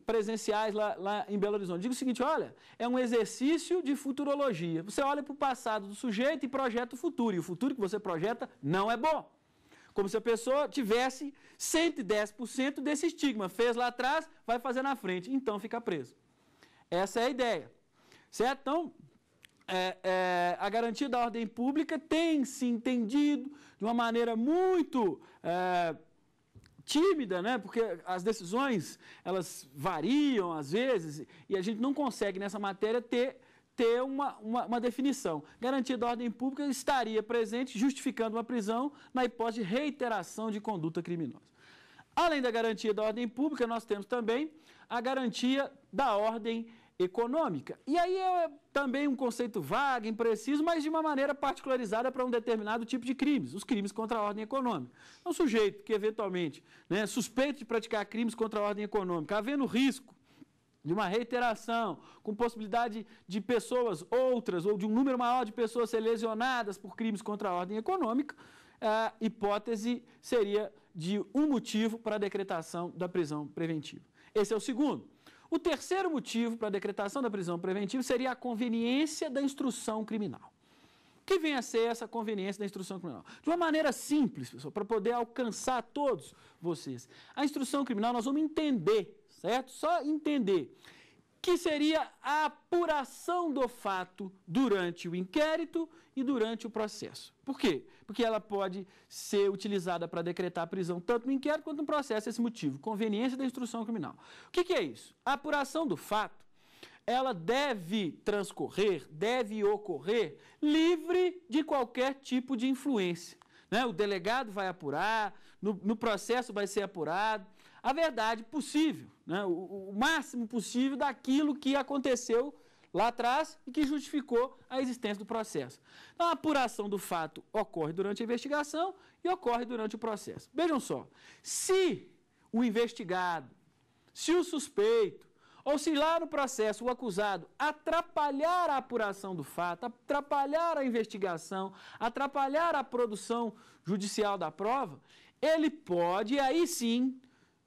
Speaker 1: presenciais lá, lá em Belo Horizonte. Digo o seguinte, olha, é um exercício de futurologia. Você olha para o passado do sujeito e projeta o futuro, e o futuro que você projeta não é bom. Como se a pessoa tivesse 110% desse estigma. Fez lá atrás, vai fazer na frente. Então fica preso. Essa é a ideia. Certo? Então, é, é, a garantia da ordem pública tem se entendido de uma maneira muito é, tímida, né? Porque as decisões elas variam às vezes e a gente não consegue nessa matéria ter ter uma, uma, uma definição. Garantia da ordem pública estaria presente, justificando uma prisão na hipótese de reiteração de conduta criminosa. Além da garantia da ordem pública, nós temos também a garantia da ordem econômica. E aí é também um conceito vago, impreciso, mas de uma maneira particularizada para um determinado tipo de crimes, os crimes contra a ordem econômica. É um sujeito que, eventualmente, né, suspeito de praticar crimes contra a ordem econômica, havendo risco de uma reiteração, com possibilidade de pessoas outras ou de um número maior de pessoas ser lesionadas por crimes contra a ordem econômica, a hipótese seria de um motivo para a decretação da prisão preventiva. Esse é o segundo. O terceiro motivo para a decretação da prisão preventiva seria a conveniência da instrução criminal. O que vem a ser essa conveniência da instrução criminal? De uma maneira simples, pessoal, para poder alcançar todos vocês. A instrução criminal, nós vamos entender certo? Só entender que seria a apuração do fato durante o inquérito e durante o processo. Por quê? Porque ela pode ser utilizada para decretar a prisão tanto no inquérito quanto no processo, esse motivo, conveniência da instrução criminal. O que, que é isso? A apuração do fato, ela deve transcorrer, deve ocorrer livre de qualquer tipo de influência. Né? O delegado vai apurar, no, no processo vai ser apurado, a verdade possível, né? o, o máximo possível daquilo que aconteceu lá atrás e que justificou a existência do processo. Então, a apuração do fato ocorre durante a investigação e ocorre durante o processo. Vejam só, se o investigado, se o suspeito, ou se lá no processo o acusado atrapalhar a apuração do fato, atrapalhar a investigação, atrapalhar a produção judicial da prova, ele pode, aí sim,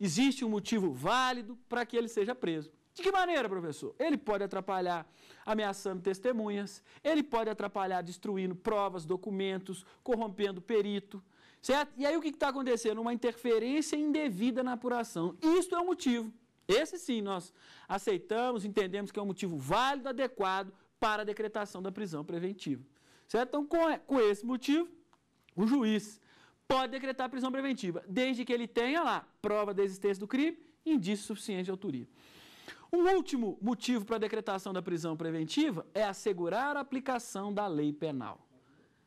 Speaker 1: existe um motivo válido para que ele seja preso. De que maneira, professor? Ele pode atrapalhar ameaçando testemunhas, ele pode atrapalhar destruindo provas, documentos, corrompendo perito, certo? E aí o que está acontecendo? Uma interferência indevida na apuração. Isso é um motivo. Esse sim, nós aceitamos, entendemos que é um motivo válido, adequado para a decretação da prisão preventiva. Certo? Então, com, com esse motivo, o juiz pode decretar prisão preventiva, desde que ele tenha lá prova da existência do crime e indício suficiente de autoria. O último motivo para a decretação da prisão preventiva é assegurar a aplicação da lei penal.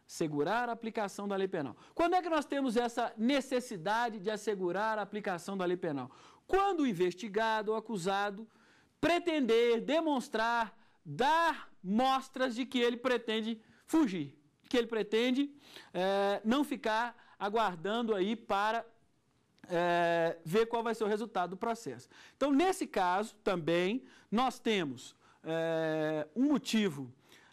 Speaker 1: Assegurar a aplicação da lei penal. Quando é que nós temos essa necessidade de assegurar a aplicação da lei penal? Quando o investigado ou acusado pretender, demonstrar, dar mostras de que ele pretende fugir, que ele pretende é, não ficar aguardando aí para é, ver qual vai ser o resultado do processo. Então, nesse caso também, nós temos é, um motivo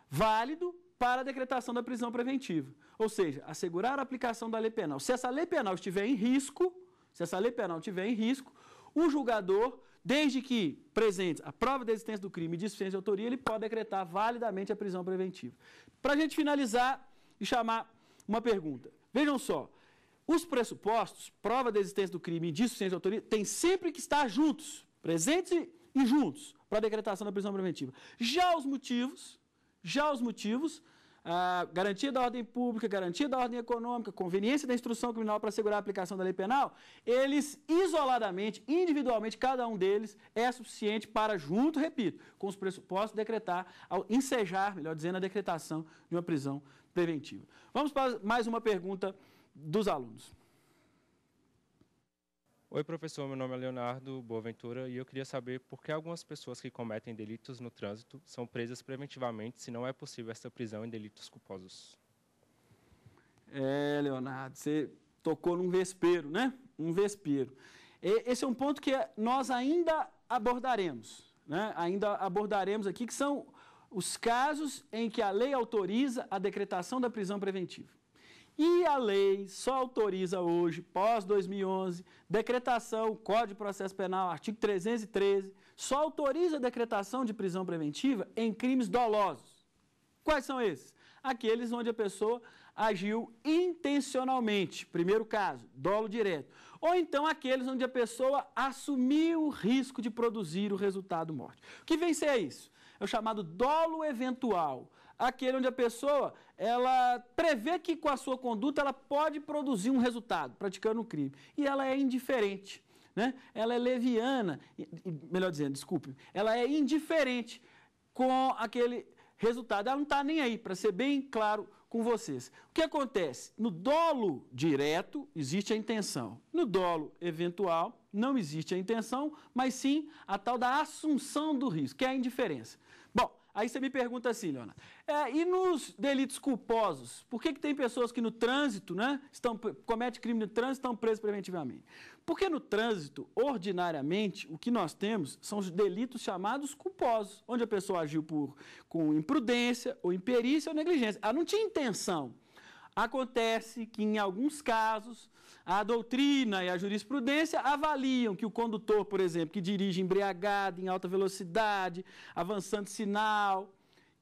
Speaker 1: válido para a decretação da prisão preventiva. Ou seja, assegurar a aplicação da lei penal. Se essa lei penal estiver em risco, se essa lei penal estiver em risco, o julgador, desde que presente a prova da existência do crime e de suficiência de autoria, ele pode decretar validamente a prisão preventiva. Para a gente finalizar e chamar uma pergunta. Vejam só, os pressupostos, prova da existência do crime, e disso sem autoria, têm sempre que estar juntos, presentes e juntos, para a decretação da prisão preventiva. Já os motivos, já os motivos, a ah, garantia da ordem pública, garantia da ordem econômica, conveniência da instrução criminal para assegurar a aplicação da lei penal, eles isoladamente, individualmente, cada um deles é suficiente para, junto, repito, com os pressupostos, decretar, ensejar, melhor dizendo, a decretação de uma prisão preventiva. Vamos para mais uma pergunta dos alunos. Oi, professor. Meu nome é Leonardo Boaventura e eu queria saber por que algumas pessoas que cometem delitos no trânsito são presas preventivamente se não é possível essa prisão em delitos culposos. É, Leonardo, você tocou num vespeiro, né? Um vespeiro. esse é um ponto que nós ainda abordaremos, né? Ainda abordaremos aqui, que são os casos em que a lei autoriza a decretação da prisão preventiva. E a lei só autoriza hoje, pós 2011, decretação, Código de Processo Penal, artigo 313, só autoriza a decretação de prisão preventiva em crimes dolosos. Quais são esses? Aqueles onde a pessoa agiu intencionalmente, primeiro caso, dolo direto. Ou então aqueles onde a pessoa assumiu o risco de produzir o resultado morte. O que vem ser isso? É o chamado dolo eventual aquele onde a pessoa ela prevê que com a sua conduta ela pode produzir um resultado praticando um crime e ela é indiferente, né? Ela é leviana, melhor dizendo, desculpe, ela é indiferente com aquele resultado. Ela não está nem aí, para ser bem claro com vocês. O que acontece? No dolo direto existe a intenção. No dolo eventual não existe a intenção, mas sim a tal da assunção do risco, que é a indiferença. Aí você me pergunta assim, Leonardo, é, e nos delitos culposos? Por que, que tem pessoas que no trânsito, né, estão, cometem crime no trânsito e estão presas preventivamente? Porque no trânsito, ordinariamente, o que nós temos são os delitos chamados culposos, onde a pessoa agiu por, com imprudência, ou imperícia ou negligência. Ela não tinha intenção. Acontece que em alguns casos a doutrina e a jurisprudência avaliam que o condutor, por exemplo, que dirige embriagado, em alta velocidade, avançando sinal,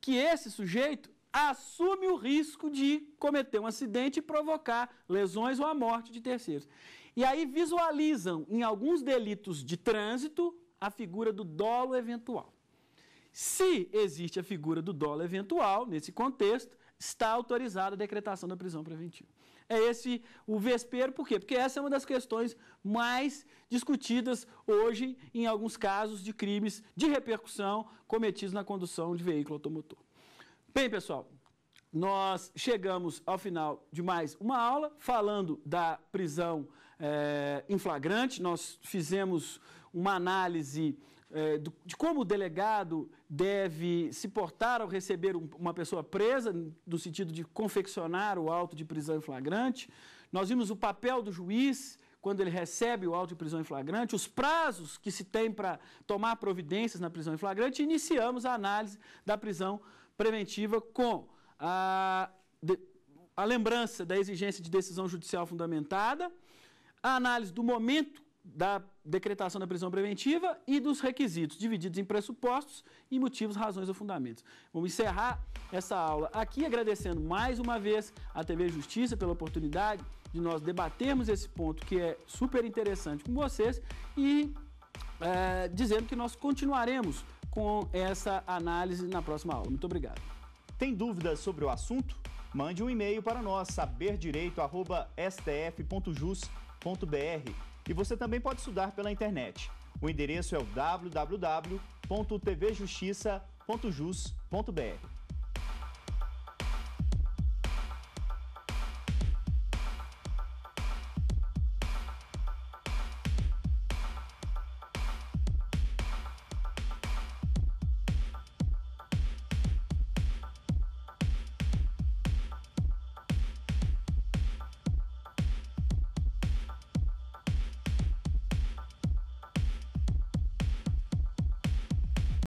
Speaker 1: que esse sujeito assume o risco de cometer um acidente e provocar lesões ou a morte de terceiros. E aí visualizam em alguns delitos de trânsito a figura do dolo eventual. Se existe a figura do dolo eventual, nesse contexto, está autorizada a decretação da prisão preventiva é esse o vespeiro, por quê? Porque essa é uma das questões mais discutidas hoje em alguns casos de crimes de repercussão cometidos na condução de veículo automotor. Bem, pessoal, nós chegamos ao final de mais uma aula falando da prisão é, em flagrante. Nós fizemos uma análise é, do, de como o delegado deve se portar ao receber um, uma pessoa presa, no sentido de confeccionar o auto de prisão em flagrante. Nós vimos o papel do juiz quando ele recebe o auto de prisão em flagrante, os prazos que se tem para tomar providências na prisão em flagrante, e iniciamos a análise da prisão preventiva com a, a lembrança da exigência de decisão judicial fundamentada, a análise do momento da decretação da prisão preventiva e dos requisitos, divididos em pressupostos e motivos, razões ou fundamentos. Vamos encerrar essa aula aqui, agradecendo mais uma vez à TV Justiça pela oportunidade de nós debatermos esse ponto que é super interessante com vocês e é, dizendo que nós continuaremos com essa análise na próxima aula. Muito obrigado. Tem dúvidas sobre o assunto? Mande um e-mail para nós, saberdireito.stf.jus.com e você também pode estudar pela internet. O endereço é o www.tvjustiça.jus.br.